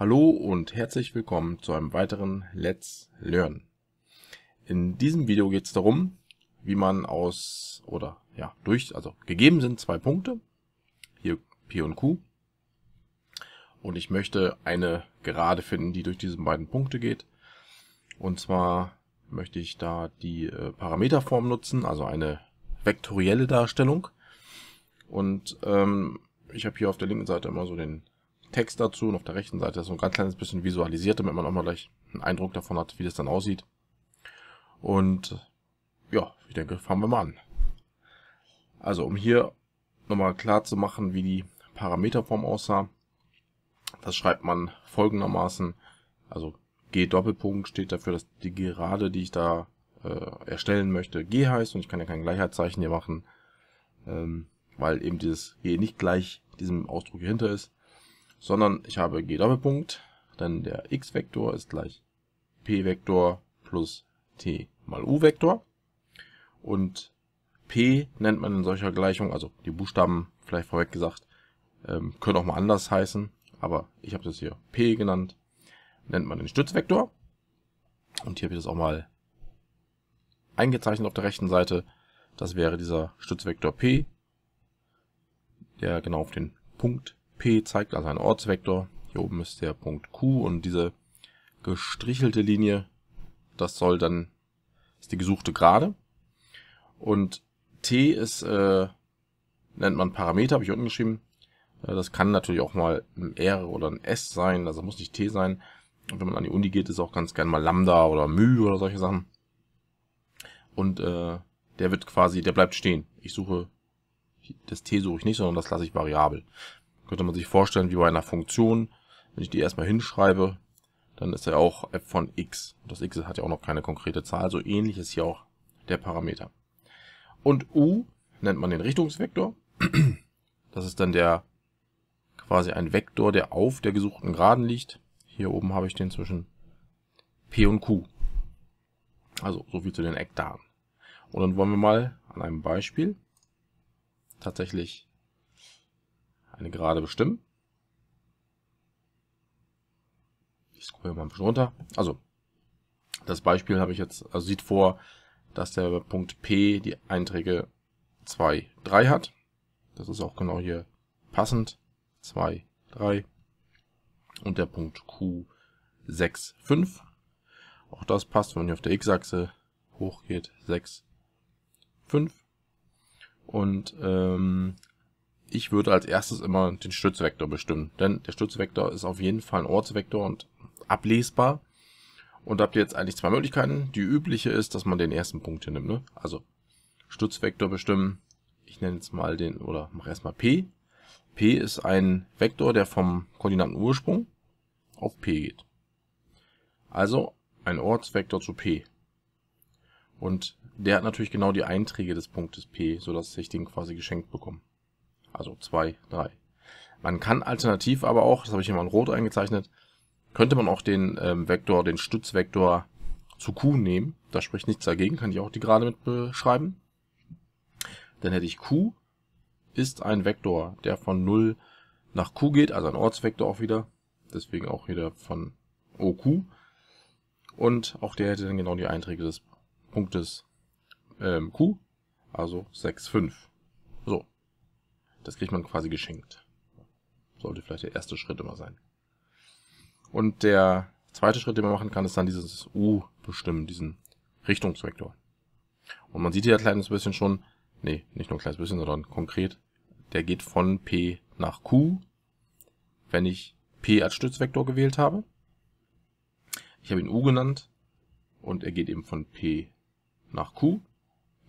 Hallo und herzlich willkommen zu einem weiteren Let's Learn. In diesem Video geht es darum, wie man aus oder ja durch, also gegeben sind zwei Punkte, hier P und Q. Und ich möchte eine Gerade finden, die durch diese beiden Punkte geht. Und zwar möchte ich da die äh, Parameterform nutzen, also eine vektorielle Darstellung. Und ähm, ich habe hier auf der linken Seite immer so den Text dazu und auf der rechten Seite ist so ein ganz kleines bisschen visualisiert, damit man auch mal gleich einen Eindruck davon hat, wie das dann aussieht. Und ja, ich denke, fangen wir mal an. Also um hier nochmal klar zu machen, wie die Parameterform aussah, das schreibt man folgendermaßen, also G Doppelpunkt steht dafür, dass die Gerade, die ich da äh, erstellen möchte, G heißt und ich kann ja kein Gleichheitszeichen hier machen, ähm, weil eben dieses G nicht gleich diesem Ausdruck hier hinter ist sondern ich habe g Doppelpunkt, denn der x-Vektor ist gleich p-Vektor plus t mal u-Vektor und p nennt man in solcher Gleichung, also die Buchstaben vielleicht vorweg gesagt, ähm, können auch mal anders heißen, aber ich habe das hier p genannt, nennt man den Stützvektor und hier habe ich das auch mal eingezeichnet auf der rechten Seite, das wäre dieser Stützvektor p, der genau auf den Punkt P zeigt also einen Ortsvektor. Hier oben ist der Punkt Q und diese gestrichelte Linie, das soll dann, ist die gesuchte Gerade. Und T ist, äh, nennt man Parameter, habe ich unten geschrieben. Äh, das kann natürlich auch mal ein R oder ein S sein, also muss nicht T sein. Und wenn man an die Uni geht, ist auch ganz gern mal Lambda oder μ oder solche Sachen. Und äh, der wird quasi, der bleibt stehen. Ich suche, das T suche ich nicht, sondern das lasse ich variabel. Könnte man sich vorstellen wie bei einer Funktion. Wenn ich die erstmal hinschreibe, dann ist er auch f von x. Das x hat ja auch noch keine konkrete Zahl. So ähnlich ist hier auch der Parameter. Und u nennt man den Richtungsvektor. Das ist dann der quasi ein Vektor, der auf der gesuchten Geraden liegt. Hier oben habe ich den zwischen P und Q. Also so viel zu den Eckdaten. Und dann wollen wir mal an einem Beispiel tatsächlich eine Gerade bestimmen. Ich scroll mal ein bisschen runter. Also, das Beispiel habe ich jetzt, also sieht vor, dass der Punkt P die Einträge 2, 3 hat. Das ist auch genau hier passend. 2, 3. Und der Punkt Q 6, 5. Auch das passt, wenn man hier auf der X-Achse hochgeht. 6, 5. Und ähm, ich würde als erstes immer den Stützvektor bestimmen, denn der Stützvektor ist auf jeden Fall ein Ortsvektor und ablesbar. Und da habt ihr jetzt eigentlich zwei Möglichkeiten. Die übliche ist, dass man den ersten Punkt hier nimmt. Ne? Also Stützvektor bestimmen. Ich nenne jetzt mal den, oder mache erstmal P. P ist ein Vektor, der vom Koordinatenursprung auf P geht. Also ein Ortsvektor zu P. Und der hat natürlich genau die Einträge des Punktes P, sodass ich den quasi geschenkt bekomme also 2, 3. Man kann alternativ aber auch, das habe ich hier mal in Rot eingezeichnet, könnte man auch den ähm, Vektor, den Stützvektor zu Q nehmen. Da spricht nichts dagegen, kann ich auch die Gerade mit beschreiben. Dann hätte ich Q ist ein Vektor, der von 0 nach Q geht, also ein Ortsvektor auch wieder. Deswegen auch wieder von OQ. Und auch der hätte dann genau die Einträge des Punktes ähm, Q, also 6, 5. So, das kriegt man quasi geschenkt. Sollte vielleicht der erste Schritt immer sein. Und der zweite Schritt, den man machen kann, ist dann dieses U bestimmen, diesen Richtungsvektor. Und man sieht hier ein kleines bisschen schon, nee, nicht nur ein kleines bisschen, sondern konkret, der geht von P nach Q, wenn ich P als Stützvektor gewählt habe. Ich habe ihn U genannt und er geht eben von P nach Q.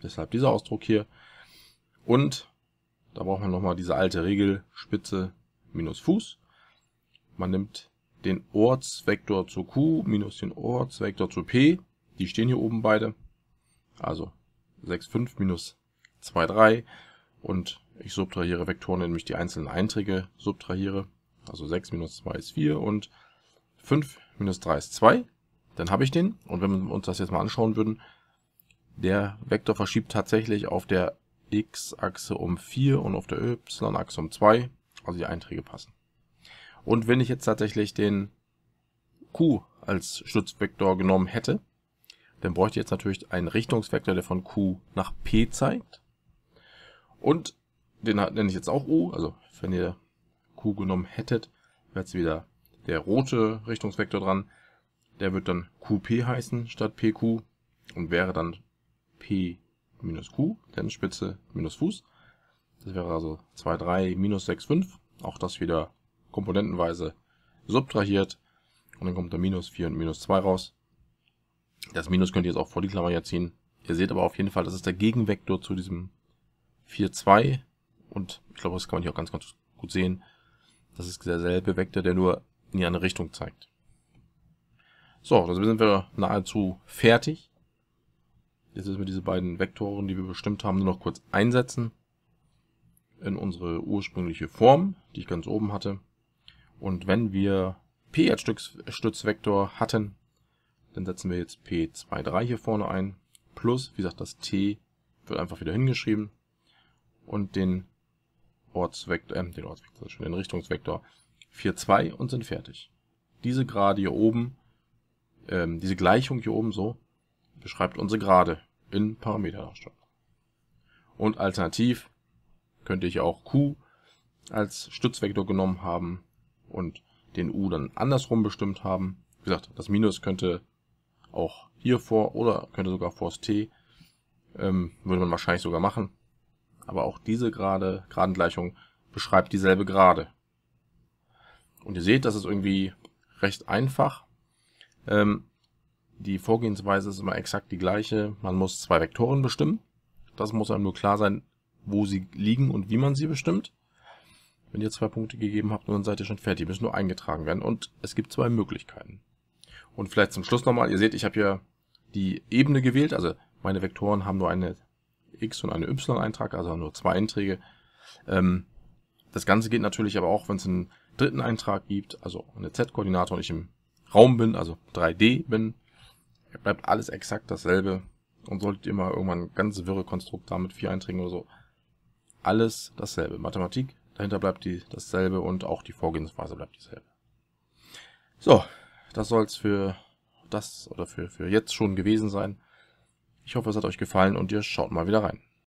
Deshalb dieser Ausdruck hier. Und da braucht man nochmal diese alte Regel, Spitze minus Fuß. Man nimmt den Ortsvektor zu Q minus den Ortsvektor zu P. Die stehen hier oben beide. Also 6, 5 minus 2, 3. Und ich subtrahiere Vektoren, indem ich die einzelnen Einträge subtrahiere. Also 6 minus 2 ist 4 und 5 minus 3 ist 2. Dann habe ich den. Und wenn wir uns das jetzt mal anschauen würden, der Vektor verschiebt tatsächlich auf der x-Achse um 4 und auf der y-Achse um 2. Also die Einträge passen. Und wenn ich jetzt tatsächlich den q als Stützvektor genommen hätte, dann bräuchte ich jetzt natürlich einen Richtungsvektor, der von q nach p zeigt. Und den nenne ich jetzt auch u, also wenn ihr q genommen hättet, wäre jetzt wieder der rote Richtungsvektor dran. Der wird dann qp heißen statt pq und wäre dann p minus Q, denn Spitze minus Fuß. Das wäre also 2, 3 minus 6, 5. Auch das wieder komponentenweise subtrahiert. Und dann kommt da minus 4 und minus 2 raus. Das Minus könnt ihr jetzt auch vor die Klammer hier ziehen. Ihr seht aber auf jeden Fall, das ist der Gegenvektor zu diesem 4, 2. Und ich glaube, das kann man hier auch ganz, ganz gut sehen. Das ist derselbe Vektor, der nur in die andere Richtung zeigt. So, also sind wir nahezu fertig. Jetzt müssen wir diese beiden Vektoren, die wir bestimmt haben, nur noch kurz einsetzen in unsere ursprüngliche Form, die ich ganz oben hatte. Und wenn wir P als Stützvektor hatten, dann setzen wir jetzt P23 hier vorne ein. Plus, wie gesagt, das T wird einfach wieder hingeschrieben. Und den Ortsvektor, äh, den Ortsvektor, schon den Richtungsvektor 4,2 und sind fertig. Diese Gerade hier oben, ähm, diese Gleichung hier oben so, beschreibt unsere Gerade in Parameterdarstellung. Und alternativ könnte ich auch Q als Stützvektor genommen haben und den U dann andersrum bestimmt haben. Wie gesagt, das Minus könnte auch hier vor oder könnte sogar vor das T. Ähm, würde man wahrscheinlich sogar machen. Aber auch diese gerade Gradengleichung beschreibt dieselbe Gerade. Und ihr seht, das ist irgendwie recht einfach. Ähm, die Vorgehensweise ist immer exakt die gleiche. Man muss zwei Vektoren bestimmen. Das muss einem nur klar sein, wo sie liegen und wie man sie bestimmt. Wenn ihr zwei Punkte gegeben habt, dann seid ihr schon fertig. Die müssen nur eingetragen werden. Und es gibt zwei Möglichkeiten. Und vielleicht zum Schluss nochmal. Ihr seht, ich habe hier die Ebene gewählt. Also meine Vektoren haben nur eine X- und eine Y-Eintrag, also nur zwei Einträge. Ähm, das Ganze geht natürlich aber auch, wenn es einen dritten Eintrag gibt, also eine Z-Koordinate und ich im Raum bin, also 3D bin, hier bleibt alles exakt dasselbe. Und solltet ihr mal irgendwann ganz wirre Konstrukt da mit vier einträgen oder so. Alles dasselbe. Mathematik, dahinter bleibt die dasselbe und auch die Vorgehensweise bleibt dieselbe. So, das soll's für das oder für, für jetzt schon gewesen sein. Ich hoffe, es hat euch gefallen und ihr schaut mal wieder rein.